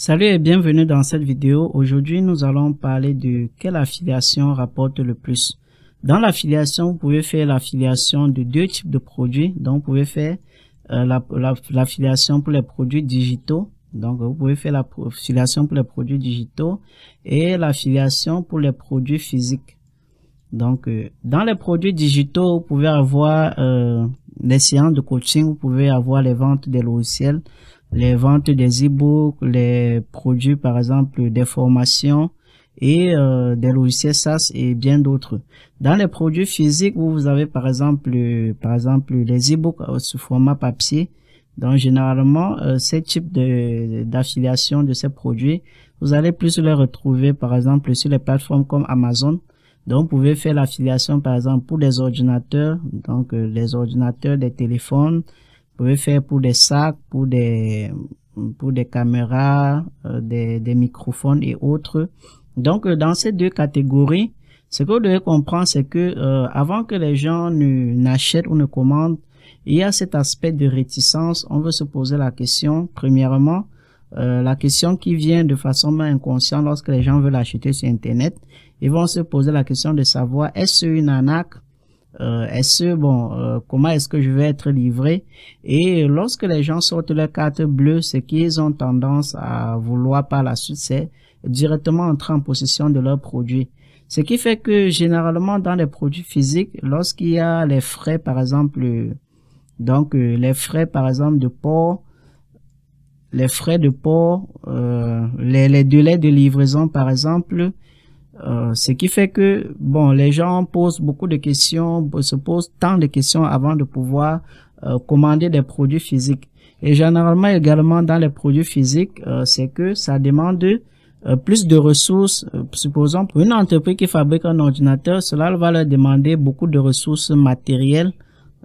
Salut et bienvenue dans cette vidéo. Aujourd'hui, nous allons parler de quelle affiliation rapporte le plus. Dans l'affiliation, vous pouvez faire l'affiliation de deux types de produits. Donc, vous pouvez faire euh, l'affiliation pour les produits digitaux. Donc, vous pouvez faire l'affiliation pour les produits digitaux et l'affiliation pour les produits physiques. Donc, euh, dans les produits digitaux, vous pouvez avoir euh, les séances de coaching, vous pouvez avoir les ventes des logiciels, les ventes des e-books, les produits par exemple des formations et euh, des logiciels SaaS et bien d'autres. Dans les produits physiques, vous avez par exemple par exemple les e-books euh, sous format papier. Donc généralement, euh, ce type de d'affiliation de ces produits, vous allez plus les retrouver par exemple sur les plateformes comme Amazon. Donc, vous pouvez faire l'affiliation, par exemple, pour des ordinateurs, donc euh, les ordinateurs, des téléphones, pouvez faire pour des sacs, pour des, pour des caméras, euh, des, des, microphones et autres. Donc, euh, dans ces deux catégories, ce que vous devez comprendre, c'est que euh, avant que les gens n'achètent ou ne commandent, il y a cet aspect de réticence. On veut se poser la question, premièrement, la question qui vient de façon inconsciente lorsque les gens veulent acheter sur Internet. Ils vont se poser la question de savoir est-ce une arnaque euh, est-ce bon euh, comment est-ce que je vais être livré et lorsque les gens sortent leur carte bleue ce qu'ils ont tendance à vouloir par la suite c'est directement entrer en possession de leurs produits ce qui fait que généralement dans les produits physiques lorsqu'il y a les frais par exemple donc euh, les frais par exemple de port les frais de port euh, les, les délais de livraison par exemple euh, ce qui fait que, bon, les gens posent beaucoup de questions, se posent tant de questions avant de pouvoir euh, commander des produits physiques. Et généralement également dans les produits physiques, euh, c'est que ça demande plus de ressources. supposons pour une entreprise qui fabrique un ordinateur, cela va leur demander beaucoup de ressources matérielles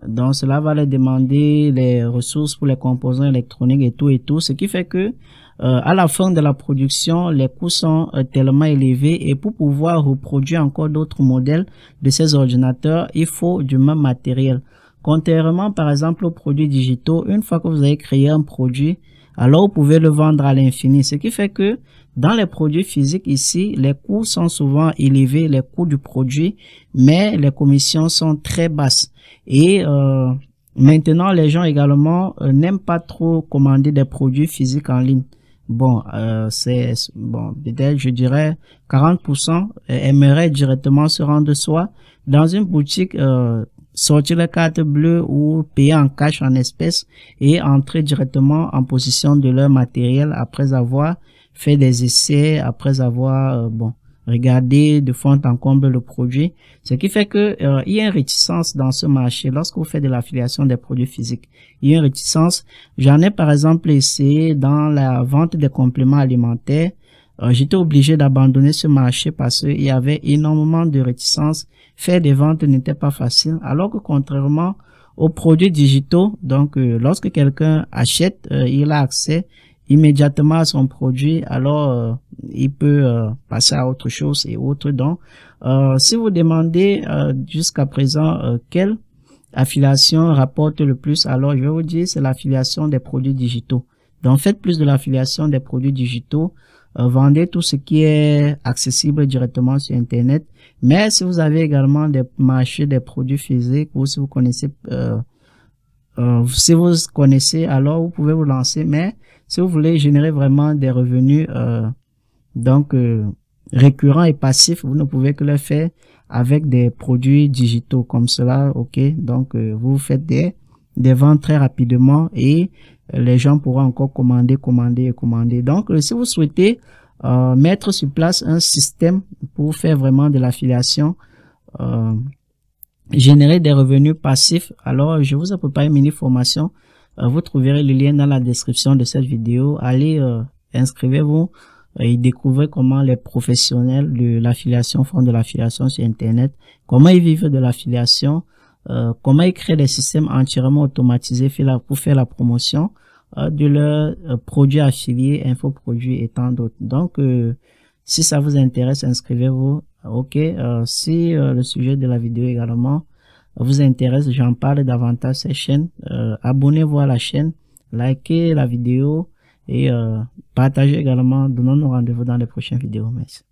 donc cela va les demander les ressources pour les composants électroniques et tout et tout, ce qui fait que euh, à la fin de la production, les coûts sont euh, tellement élevés et pour pouvoir reproduire encore d'autres modèles de ces ordinateurs, il faut du même matériel. Contrairement par exemple aux produits digitaux, une fois que vous avez créé un produit, alors vous pouvez le vendre à l'infini. Ce qui fait que dans les produits physiques ici, les coûts sont souvent élevés, les coûts du produit, mais les commissions sont très basses. Et euh, maintenant, les gens également euh, n'aiment pas trop commander des produits physiques en ligne. Bon, euh, c'est bon, peut-être je dirais 40% aimeraient directement se rendre soi dans une boutique sortir la carte bleue ou payer en cash en espèces et entrer directement en position de leur matériel après avoir fait des essais, après avoir euh, bon regardé de fond en comble le produit. Ce qui fait que euh, il y a une réticence dans ce marché lorsque vous faites de l'affiliation des produits physiques. Il y a une réticence. J'en ai par exemple essayé dans la vente des compléments alimentaires euh, j'étais obligé d'abandonner ce marché parce qu'il y avait énormément de réticences. Faire des ventes n'était pas facile. Alors que contrairement aux produits digitaux, donc euh, lorsque quelqu'un achète, euh, il a accès immédiatement à son produit, alors il peut passer à autre chose et autre donc si vous demandez jusqu'à présent quelle affiliation rapporte le plus, alors je vais vous dire c'est l'affiliation des produits digitaux. Donc faites plus de l'affiliation des produits digitaux, euh, vendez tout ce qui est accessible directement sur Internet. Mais si vous avez également des marchés des produits physiques ou si vous connaissez, euh, euh, si vous connaissez, alors vous pouvez vous lancer. Mais si vous voulez générer vraiment des revenus, donc récurrents et passifs, vous ne pouvez que le faire avec des produits digitaux comme cela. Ok, donc vous faites des des ventes très rapidement et euh, les gens pourront encore commander, commander et commander. Donc, euh, si vous souhaitez euh, mettre sur place un système pour faire vraiment de l'affiliation, générer des revenus passifs, alors je vous ai préparé une mini formation. vous trouverez le lien dans la description de cette vidéo. Allez, inscrivez-vous et découvrez comment les professionnels de l'affiliation font de l'affiliation sur Internet, comment ils vivent de l'affiliation, euh, comment ils créent des systèmes entièrement automatisés pour faire la promotion euh, de leurs euh, produits affiliés, infoproduits et tant d'autres. Donc, si ça vous intéresse, inscrivez-vous. Ok, si le sujet de la vidéo également vous intéresse, j'en parle davantage cette chaîne. Abonnez-vous à la chaîne, likez la vidéo et partagez également. Donnons-nous rendez-vous dans les prochaines vidéos. Merci.